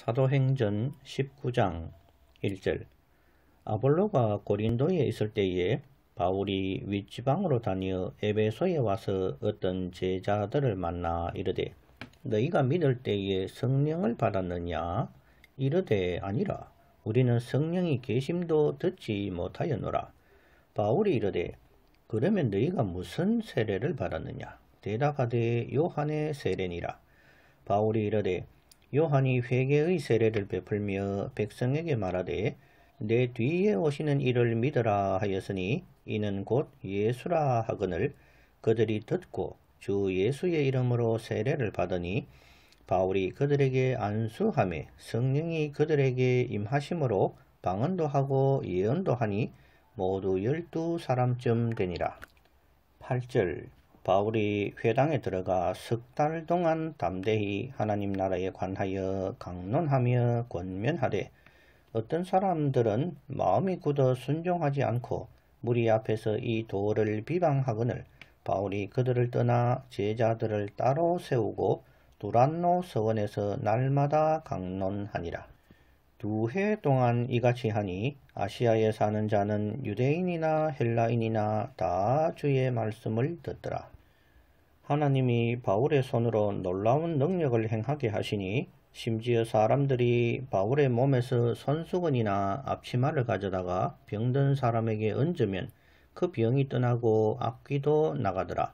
사도행전 19장 1절 아볼로가 고린도에 있을 때에 바울이 윗지방으로 다녀 에베소에 와서 어떤 제자들을 만나 이르되 너희가 믿을 때에 성령을 받았느냐 이르되 아니라 우리는 성령이 계심도 듣지 못하였노라 바울이 이르되 그러면 너희가 무슨 세례를 받았느냐 대답하되 요한의 세례니라 바울이 이르되 요한이 회개의 세례를 베풀며 백성에게 말하되 내 뒤에 오시는 이를 믿으라 하였으니 이는 곧 예수라 하거늘 그들이 듣고 주 예수의 이름으로 세례를 받으니 바울이 그들에게 안수함에 성령이 그들에게 임하심으로 방언도 하고 예언도 하니 모두 열두 사람쯤 되니라. 8절 바울이 회당에 들어가 석 달 동안 담대히 하나님 나라에 관하여 강론하며 권면하되 어떤 사람들은 마음이 굳어 순종하지 않고 무리 앞에서 이 도를 비방하거늘 바울이 그들을 떠나 제자들을 따로 세우고 두란노 서원에서 날마다 강론하니라. 두 해 동안 이같이 하니 아시아에 사는 자는 유대인이나 헬라인이나 다 주의 말씀을 듣더라. 하나님이 바울의 손으로 놀라운 능력을 행하게 하시니 심지어 사람들이 바울의 몸에서 손수건이나 앞치마를 가져다가 병든 사람에게 얹으면 그 병이 떠나고 악귀도 나가더라.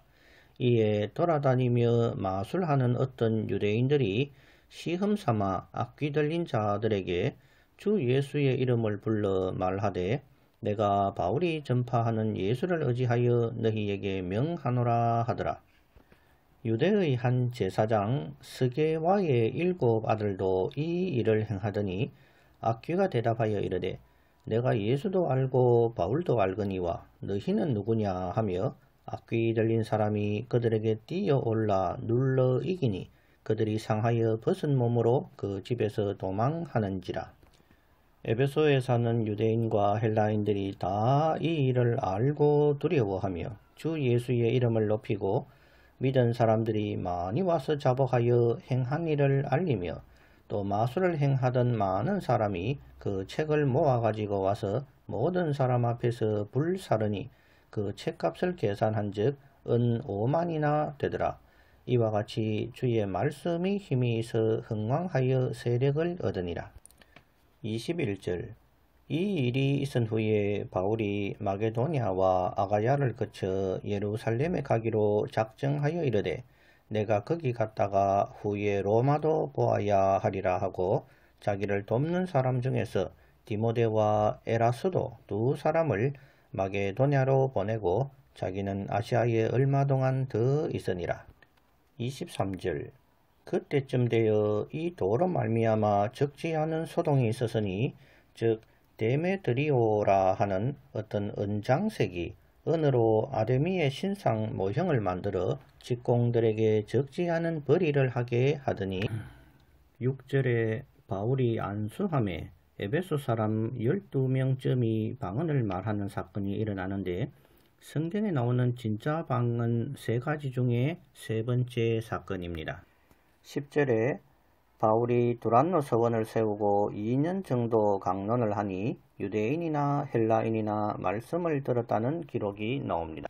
이에 돌아다니며 마술하는 어떤 유대인들이 시험삼아 악귀 들린 자들에게 주 예수의 이름을 불러 말하되 내가 바울이 전파하는 예수를 의지하여 너희에게 명하노라 하더라. 유대의 한 제사장 스게와의 일곱 아들도 이 일을 행하더니 악귀가 대답하여 이르되 내가 예수도 알고 바울도 알거니와 너희는 누구냐 하며 악귀 들린 사람이 그들에게 뛰어올라 눌러 이기니 그들이 상하여 벗은 몸으로 그 집에서 도망하는지라. 에베소에 사는 유대인과 헬라인들이 다 이 일을 알고 두려워하며 주 예수의 이름을 높이고 믿은 사람들이 많이 와서 자복하여 행한 일을 알리며 또 마술을 행하던 많은 사람이 그 책을 모아가지고 와서 모든 사람 앞에서 불사르니 그 책값을 계산한 즉은 5만이나 되더라. 이와 같이 주의 말씀이 힘이 있어 흥왕하여 세력을 얻으니라. 21절 이 일이 있은 후에 바울이 마게도니아와 아가야를 거쳐 예루살렘에 가기로 작정하여 이르되 내가 거기 갔다가 후에 로마도 보아야 하리라 하고 자기를 돕는 사람 중에서 디모데와 에라스도 두 사람을 마게도냐로 보내고 자기는 아시아에 얼마 동안 더 있으니라. 23절 그때쯤 되어 이 도로 말미암아 적지 않은 소동이 있었으니 즉 데메드리오라 하는 어떤 은장색이 은으로 아데미의 신상 모형을 만들어 직공들에게 적지 않은 벌이를 하게 하더니 6절에 바울이 안수함에 에베소 사람 12명쯤이 방언을 말하는 사건이 일어나는데 성경에 나오는 진짜 방언 세 가지 중에 세 번째 사건입니다. 10절에 바울이 두란노 서원을 세우고 2년 정도 강론을 하니 유대인이나 헬라인이나 말씀을 들었다는 기록이 나옵니다.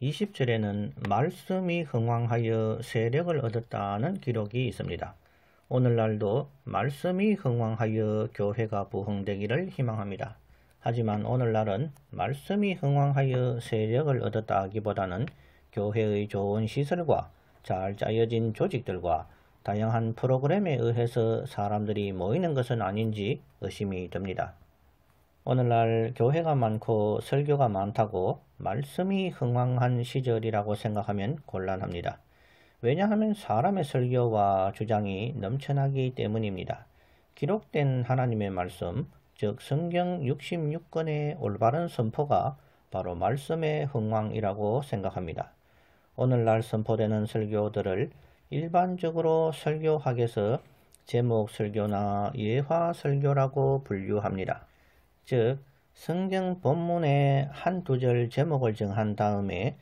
20절에는 말씀이 흥왕하여 세력을 얻었다는 기록이 있습니다. 오늘날도 말씀이 흥왕하여 교회가 부흥되기를 희망합니다. 하지만 오늘날은 말씀이 흥왕하여 세력을 얻었다기보다는 교회의 좋은 시설과 잘 짜여진 조직들과 다양한 프로그램에 의해서 사람들이 모이는 것은 아닌지 의심이 듭니다. 오늘날 교회가 많고 설교가 많다고 말씀이 흥황한 시절이라고 생각하면 곤란합니다. 왜냐하면 사람의 설교와 주장이 넘쳐나기 때문입니다. 기록된 하나님의 말씀, 즉 성경 66권의 올바른 선포가 바로 말씀의 흥황이라고 생각합니다. 오늘날 선포되는 설교들을 일반적으로 설교학에서 제목 설교나 예화 설교라고 분류합니다. 즉, 성경 본문의 한 두절 제목을 정한 다음에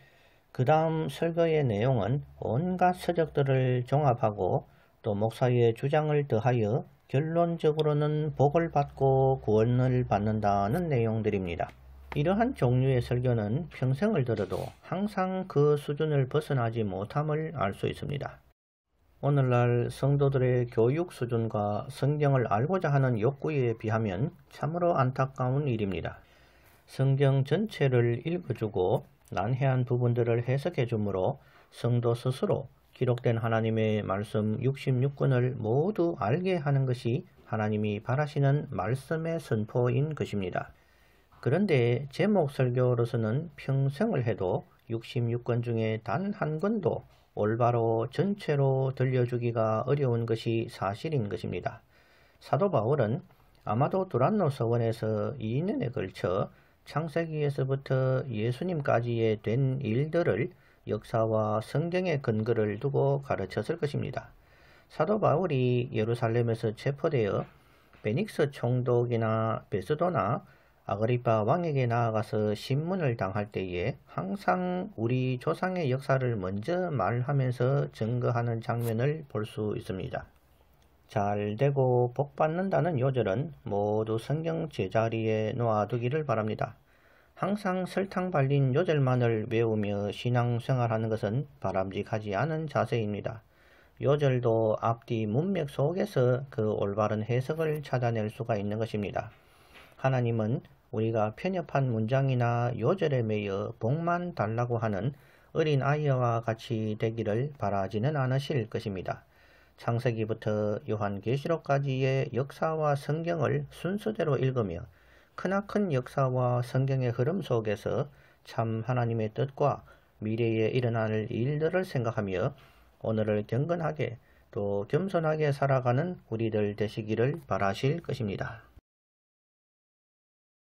그 다음 설교의 내용은 온갖 서적들을 종합하고 또 목사의 주장을 더하여 결론적으로는 복을 받고 구원을 받는다는 내용들입니다. 이러한 종류의 설교는 평생을 들어도 항상 그 수준을 벗어나지 못함을 알 수 있습니다. 오늘날 성도들의 교육 수준과 성경을 알고자 하는 욕구에 비하면 참으로 안타까운 일입니다. 성경 전체를 읽어주고 난해한 부분들을 해석해 주므로 성도 스스로 기록된 하나님의 말씀 66권을 모두 알게 하는 것이 하나님이 바라시는 말씀의 선포인 것입니다. 그런데 제목 설교로서는 평생을 해도 66권 중에 단 한 권도 올바로 전체로 들려주기가 어려운 것이 사실인 것입니다. 사도 바울은 아마도 두란노 서원에서 2년에 걸쳐 창세기에서부터 예수님까지의 된 일들을 역사와 성경의 근거를 두고 가르쳤을 것입니다. 사도 바울이 예루살렘에서 체포되어 베닉스 총독이나 베스도나 아그리파 왕에게 나아가서 신문을 당할 때에 항상 우리 조상의 역사를 먼저 말하면서 증거하는 장면을 볼 수 있습니다. 잘 되고 복 받는다는 요절은 모두 성경 제자리에 놓아두기를 바랍니다. 항상 설탕 발린 요절만을 외우며 신앙생활하는 것은 바람직하지 않은 자세입니다. 요절도 앞뒤 문맥 속에서 그 올바른 해석을 찾아낼 수가 있는 것입니다. 하나님은 우리가 편협한 문장이나 요절에 매여 복만 달라고 하는 어린 아이와 같이 되기를 바라지는 않으실 것입니다. 창세기부터 요한계시록까지의 역사와 성경을 순서대로 읽으며 크나큰 역사와 성경의 흐름 속에서 참 하나님의 뜻과 미래에 일어날 일들을 생각하며 오늘을 경건하게 또 겸손하게 살아가는 우리들 되시기를 바라실 것입니다.